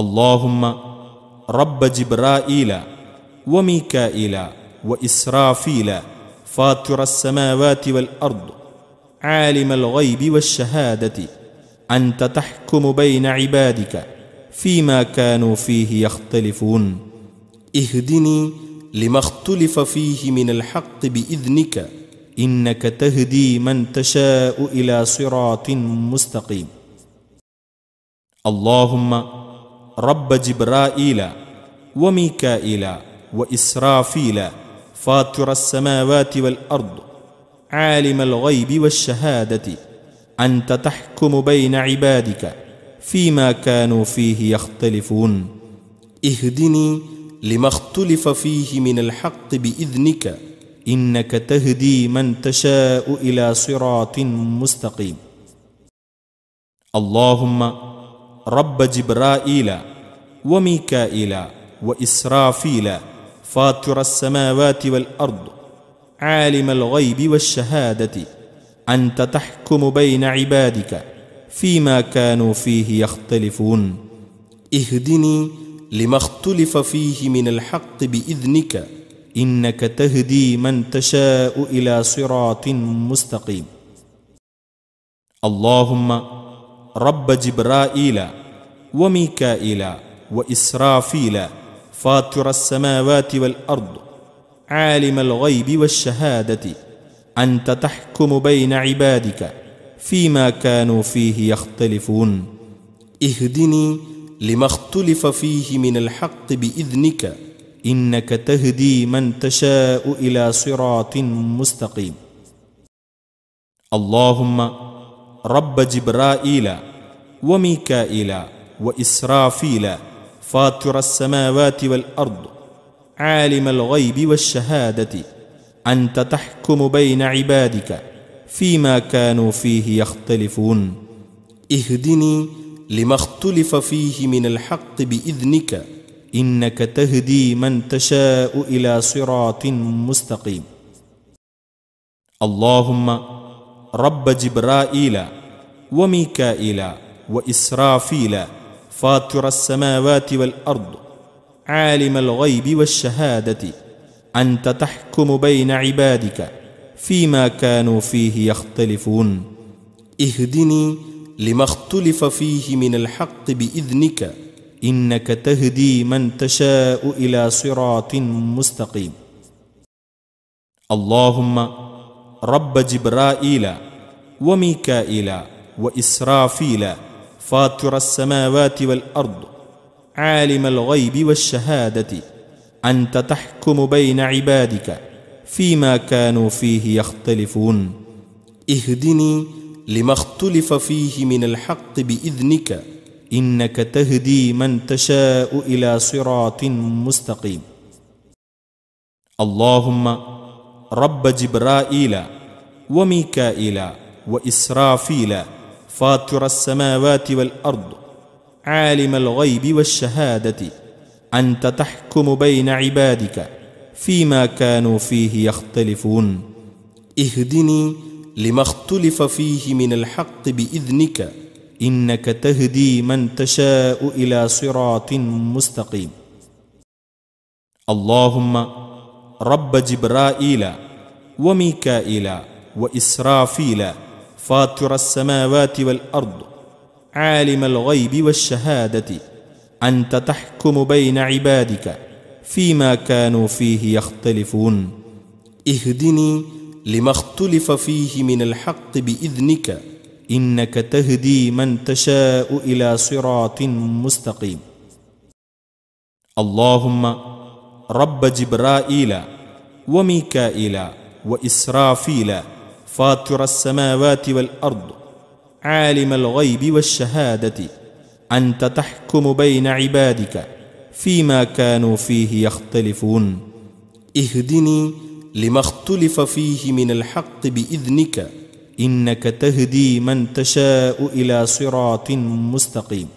اللهم رب جبرائيل وميكائيل وإسرافيل فاتر السماوات والأرض عالم الغيب والشهادة أنت تحكم بين عبادك فيما كانوا فيه يختلفون اهدني لما اختلف فيه من الحق بإذنك إنك تهدي من تشاء إلى صراط مستقيم اللهم رب جبرائيل وميكائيل وإسرافيل فاطر السماوات والأرض عالم الغيب والشهادة أنت تحكم بين عبادك فيما كانوا فيه يختلفون اهدني لما اختلف فيه من الحق بإذنك إنك تهدي من تشاء إلى صراط مستقيم اللهم رب جبرائيل وميكائيل وإسرافيل فاطر السماوات والأرض عالم الغيب والشهادة أنت تحكم بين عبادك فيما كانوا فيه يختلفون اهدني لما اختلف فيه من الحق بإذنك إنك تهدي من تشاء إلى صراط مستقيم اللهم رب جبرائيل وميكائيل وإسرافيل فاطر السماوات والأرض عالم الغيب والشهادة أنت تحكم بين عبادك فيما كانوا فيه يختلفون اهدني لما اختلف فيه من الحق بإذنك إنك تهدي من تشاء إلى صراط مستقيم اللهم رب جبرائيل وميكائيل وإسرافيل فاطر السماوات والأرض عالم الغيب والشهادة أنت تحكم بين عبادك فيما كانوا فيه يختلفون اهدني لما اختلف فيه من الحق بإذنك إنك تهدي من تشاء إلى صراط مستقيم اللهم رب جبرائيل وميكائيل وإسرافيل فاطر السماوات والأرض عالم الغيب والشهادة أنت تحكم بين عبادك فيما كانوا فيه يختلفون اهدني لما اختلف فيه من الحق بإذنك إنك تهدي من تشاء إلى صراط مستقيم اللهم رب جبرائيل وميكائيل وإسرافيل فاطر السماوات والأرض عالم الغيب والشهادة أنت تحكم بين عبادك فيما كانوا فيه يختلفون اهدني لما اختلف فيه من الحق بإذنك إنك تهدي من تشاء إلى صراط مستقيم اللهم رب جبرائيل وميكائيل وإسرافيل فاطر السماوات والارض عالم الغيب والشهاده انت تحكم بين عبادك فيما كانوا فيه يختلفون اهدني لما اختلف فيه من الحق باذنك انك تهدي من تشاء الى صراط مستقيم اللهم رب جبرائيل وميكائيل واسرافيل فاطر السماوات والارض عالم الغيب والشهاده انت تحكم بين عبادك فيما كانوا فيه يختلفون اهدني لما اختلف فيه من الحق باذنك انك تهدي من تشاء الى صراط مستقيم اللهم رب جبرائيل وميكائيل واسرافيل فاطر السماوات والارض عالم الغيب والشهاده انت تحكم بين عبادك فيما كانوا فيه يختلفون اهدني لما اختلف فيه من الحق باذنك انك تهدي من تشاء الى صراط مستقيم